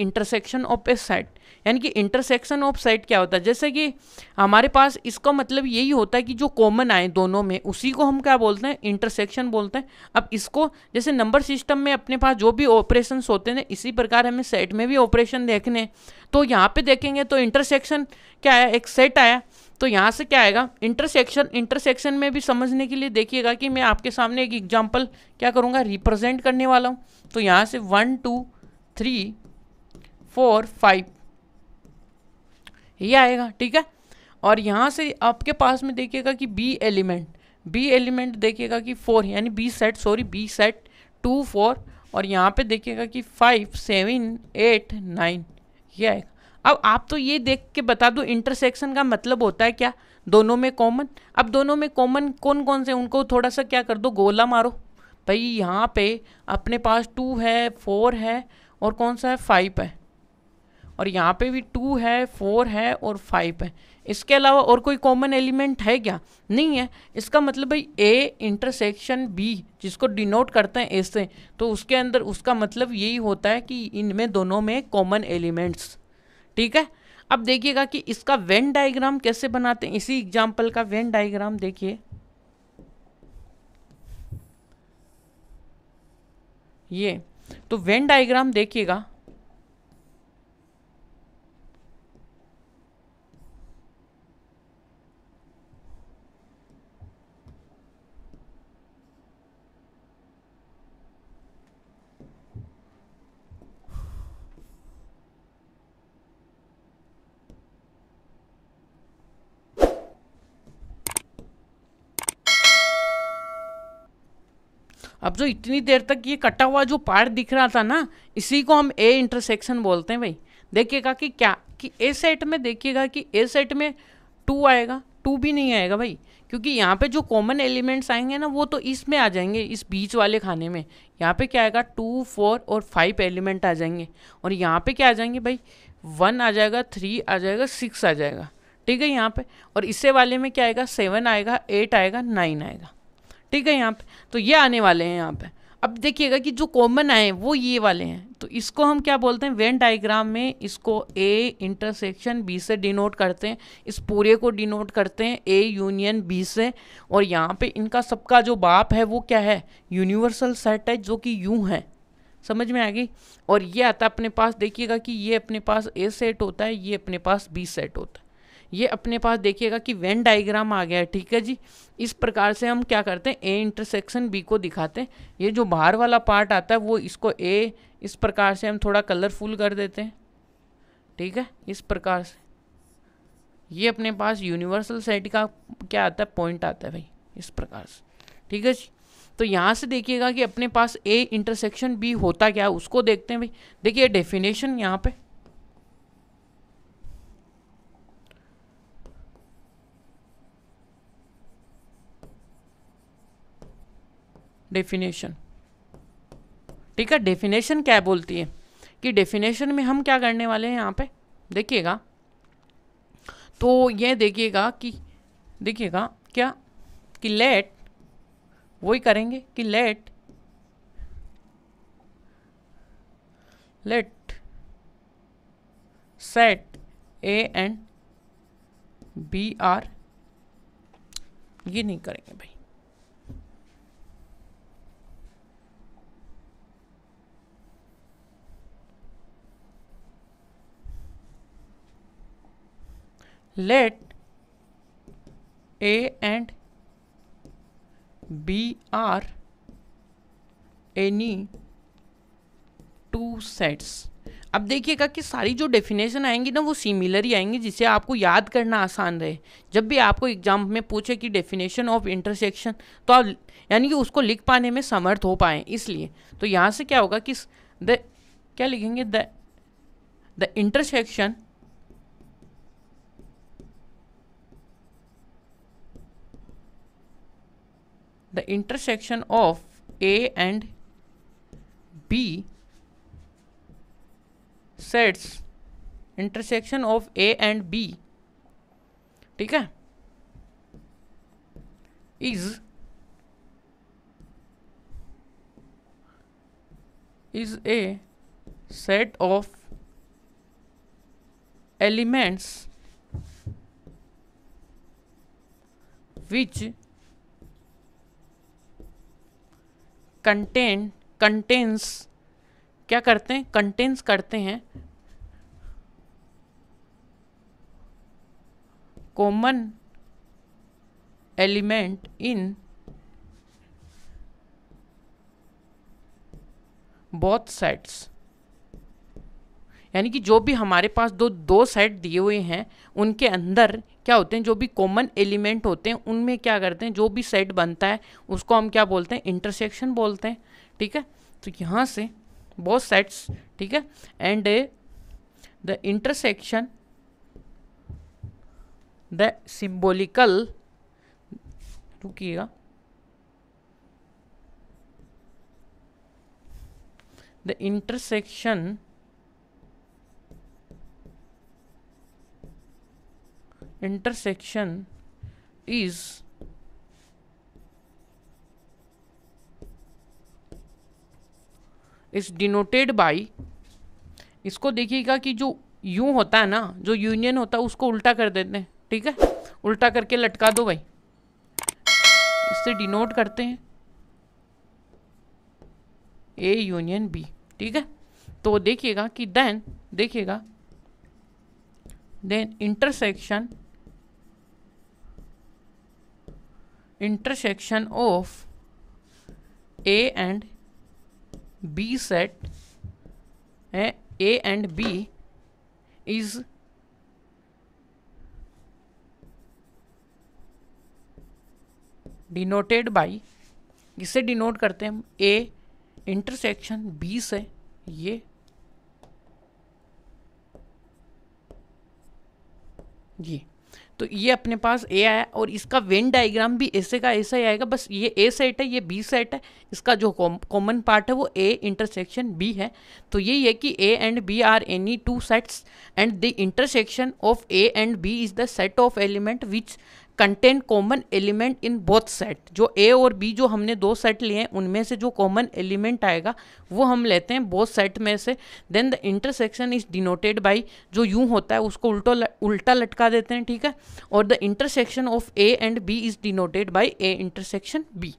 intersection of A side यानी कि intersection of set क्या होता है जैसे कि हमारे पास इसका मतलब यही होता है कि जो कॉमन आए दोनों में उसी को हम क्या बोलते हैं इंटरसेक्शन बोलते हैं अब इसको जैसे नंबर सिस्टम में अपने पास जो भी ऑपरेशन होते हैं इसी प्रकार हमें सेट में भी ऑपरेशन देखने तो यहाँ पर देखेंगे तो इंटरसेक्शन क्या आया एक सेट आया तो यहाँ से क्या आएगा इंटरसेक्शन इंटरसेक्शन में भी समझने के लिए देखिएगा कि मैं आपके सामने एक एग्जाम्पल क्या करूँगा रिप्रेजेंट करने वाला हूँ तो यहाँ से one two three four five ये आएगा ठीक है और यहाँ से आपके पास में देखिएगा कि बी एलिमेंट बी एलिमेंट देखिएगा कि फोर यानी B set sorry B set two four और यहाँ पे देखिएगा कि फाइव सेवन एट नाइन ये आएगा अब आप तो ये देख के बता दो इंटरसेक्शन का मतलब होता है क्या दोनों में कॉमन अब दोनों में कॉमन कौन कौन से उनको थोड़ा सा क्या कर दो गोला मारो भाई यहाँ पे अपने पास टू है फोर है और कौन सा है फाइव है और यहाँ पे भी टू है फोर है और फाइव है इसके अलावा और कोई कॉमन एलिमेंट है क्या नहीं है इसका मतलब भाई ए इंटरसेक्शन बी जिसको डिनोट करते हैं ए से तो उसके अंदर उसका मतलब यही होता है कि इनमें दोनों में कॉमन एलिमेंट्स ठीक है अब देखिएगा कि इसका वेन डायग्राम कैसे बनाते हैं इसी एग्जाम्पल का वेन डायग्राम देखिए ये तो वेन डायग्राम देखिएगा अब जो इतनी देर तक ये कटा हुआ जो पार्ट दिख रहा था ना इसी को हम ए इंटरसेक्शन बोलते हैं भाई देखिएगा कि क्या कि ए सेट में देखिएगा कि ए सेट में टू आएगा टू भी नहीं आएगा भाई क्योंकि यहाँ पे जो कॉमन एलिमेंट्स आएंगे ना वो तो इसमें आ जाएंगे इस बीच वाले खाने में यहाँ पे क्या आएगा टू फोर और फाइव एलिमेंट आ जाएंगे और यहाँ पे क्या आ जाएंगे भाई वन आ जाएगा थ्री आ जाएगा सिक्स आ जाएगा ठीक है यहाँ पे और इससे वाले में क्या आएगा सेवन आएगा एट आएगा नाइन आएगा ठीक है यहाँ पे तो ये आने वाले हैं यहाँ पे अब देखिएगा कि जो कॉमन आए वो ये वाले हैं तो इसको हम क्या बोलते हैं वेन डायग्राम में इसको ए इंटरसेक्शन बी से डिनोट करते हैं इस पूरे को डिनोट करते हैं ए यूनियन बी से और यहाँ पे इनका सबका जो बाप है वो क्या है यूनिवर्सल सेट है जो कि यू है समझ में आ गई और ये आता है अपने पास देखिएगा कि ये अपने पास ए सेट होता है ये अपने पास बी सेट होता है ये अपने पास देखिएगा कि वेन डाइग्राम आ गया है ठीक है जी इस प्रकार से हम क्या करते हैं ए इंटरसेक्शन बी को दिखाते हैं ये जो बाहर वाला पार्ट आता है वो इसको ए इस प्रकार से हम थोड़ा कलरफुल कर देते हैं ठीक है इस प्रकार से ये अपने पास यूनिवर्सल सेट का क्या आता है पॉइंट आता है भाई इस प्रकार से ठीक है जी तो यहाँ से देखिएगा कि अपने पास ए इंटरसेक्शन बी होता क्या उसको देखते हैं भाई देखिए डेफिनेशन यहाँ पर डेफिनेशन ठीक है डेफिनेशन क्या बोलती है कि डेफिनेशन में हम क्या करने वाले हैं यहाँ पे देखिएगा तो ये देखिएगा कि देखिएगा क्या कि लेट वही करेंगे कि let let set A and B are ये नहीं करेंगे भाई let A and B are any two sets अब देखिएगा कि सारी जो डेफिनेशन आएंगी ना वो सिमिलर ही आएंगी जिसे आपको याद करना आसान रहे जब भी आपको एग्जाम में पूछे कि डेफिनेशन ऑफ इंटरसेक्शन तो आप यानी कि उसको लिख पाने में समर्थ हो पाए इसलिए तो यहाँ से क्या होगा कि द क्या लिखेंगे the the intersection the intersection of A and B sets intersection of A and B ठीक है is is a set of elements which contain contains क्या करते हैं कंटेंस करते हैं common element in both sides यानी कि जो भी हमारे पास दो दो सेट दिए हुए हैं उनके अंदर क्या होते हैं जो भी कॉमन एलिमेंट होते हैं उनमें क्या करते हैं जो भी सेट बनता है उसको हम क्या बोलते हैं इंटरसेक्शन बोलते हैं ठीक है तो यहाँ से बहुत सेट्स ठीक है and the intersection the symbolical रुकीगा the intersection intersection is is denoted by इसको देखिएगा कि जो यू होता है ना जो यूनियन होता है उसको उल्टा कर देते हैं ठीक है उल्टा करके लटका दो भाई इससे डिनोट करते हैं ए यूनियन बी ठीक है तो देखिएगा कि देन देखिएगा then intersection intersection of A and B set eh, A and B is denoted by इसे डिनोट करते हैं हम ए इंटरसेक्शन बी से ये जी तो ये अपने पास ए आया और इसका वेन डाइग्राम भी ऐसे का ऐसा ही आएगा बस ये ए सेट है ये बी सेट है इसका जो कॉमन पार्ट है वो ए इंटरसेक्शन बी है तो यही है कि A and B are any two sets and the intersection of A and B is the set of element which content common element in both set जो ए और B जो हमने दो सेट लिए हैं उनमें से जो कॉमन एलिमेंट आएगा वो हम लेते हैं बोथ सेट में से then the intersection is denoted by जो यू होता है उसको उल्टो उल्टा लटका देते हैं ठीक है और the intersection of A and B is denoted by A intersection B